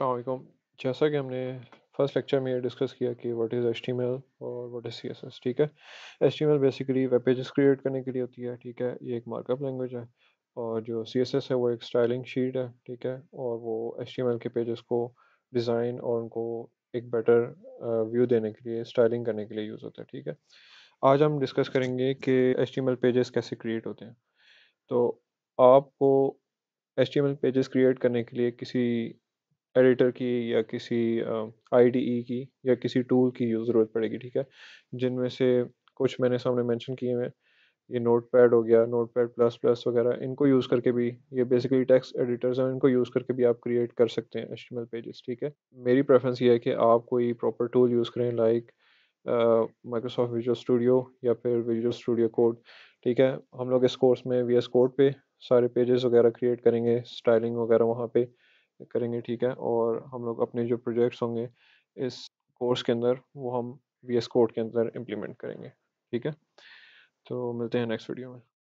असलम जैसा कि हमने फर्स्ट लेक्चर में ये डिस्कस किया कि व्हाट इज़ एच और व्हाट इज़ सी ठीक है H basically web pages create करने के लिए होती है ठीक है ये एक मार्कअप लैंग्वेज है और जो सी है वो एक स्टाइलिंग शीट है ठीक है और वो एच के पेजेस को डिज़ाइन और उनको एक बेटर व्यू देने के लिए स्टाइलिंग करने के लिए यूज़ होता है ठीक है आज हम डिस्कस करेंगे कि एच पेजेस कैसे क्रिएट होते हैं तो आपको एच पेजेस क्रिएट करने के लिए किसी एडिटर की या किसी आईडीई e की या किसी टूल की ज़रूरत पड़ेगी ठीक है जिनमें से कुछ मैंने सामने मेंशन किए हैं ये नोट पैड हो गया नोट पैड प्लस प्लस वगैरह इनको यूज़ करके भी ये बेसिकली टेक्स्ट एडिटर्स हैं इनको यूज़ करके भी आप क्रिएट कर सकते हैं एच पेजेस ठीक है मेरी प्रेफरेंस ये है कि आप कोई प्रॉपर टूल यूज़ करें लाइक माइक्रोसॉफ्ट विजुअल स्टूडियो या फिर विजुअल स्टूडियो कोड ठीक है हम लोग इस कोर्स में वी एस कोड पे सारे पेजेस वगैरह क्रिएट करेंगे स्टाइलिंग वगैरह वहाँ पे करेंगे ठीक है और हम लोग अपने जो प्रोजेक्ट्स होंगे इस कोर्स के अंदर वो हम वी एस कोड के अंदर इम्प्लीमेंट करेंगे ठीक है तो मिलते हैं नेक्स्ट वीडियो में